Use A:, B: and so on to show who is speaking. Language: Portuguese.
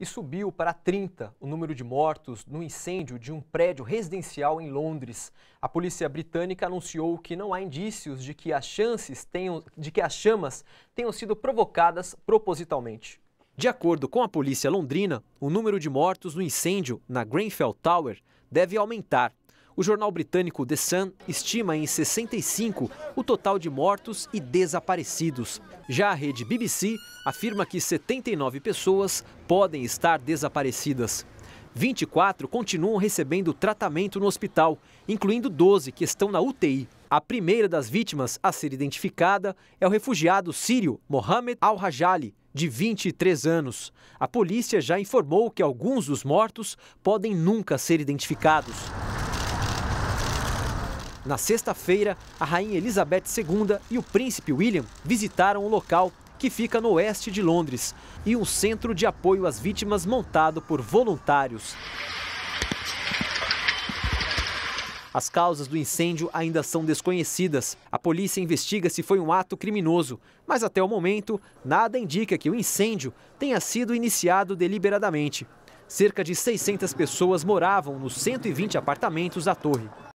A: e subiu para 30 o número de mortos no incêndio de um prédio residencial em Londres. A polícia britânica anunciou que não há indícios de que as chances tenham, de que as chamas tenham sido provocadas propositalmente. De acordo com a polícia londrina, o número de mortos no incêndio na Grenfell Tower deve aumentar o jornal britânico The Sun estima em 65 o total de mortos e desaparecidos. Já a rede BBC afirma que 79 pessoas podem estar desaparecidas. 24 continuam recebendo tratamento no hospital, incluindo 12 que estão na UTI. A primeira das vítimas a ser identificada é o refugiado sírio Mohamed Al-Rajali, de 23 anos. A polícia já informou que alguns dos mortos podem nunca ser identificados. Na sexta-feira, a rainha Elizabeth II e o príncipe William visitaram o local que fica no oeste de Londres e um centro de apoio às vítimas montado por voluntários. As causas do incêndio ainda são desconhecidas. A polícia investiga se foi um ato criminoso, mas até o momento nada indica que o incêndio tenha sido iniciado deliberadamente. Cerca de 600 pessoas moravam nos 120 apartamentos da torre.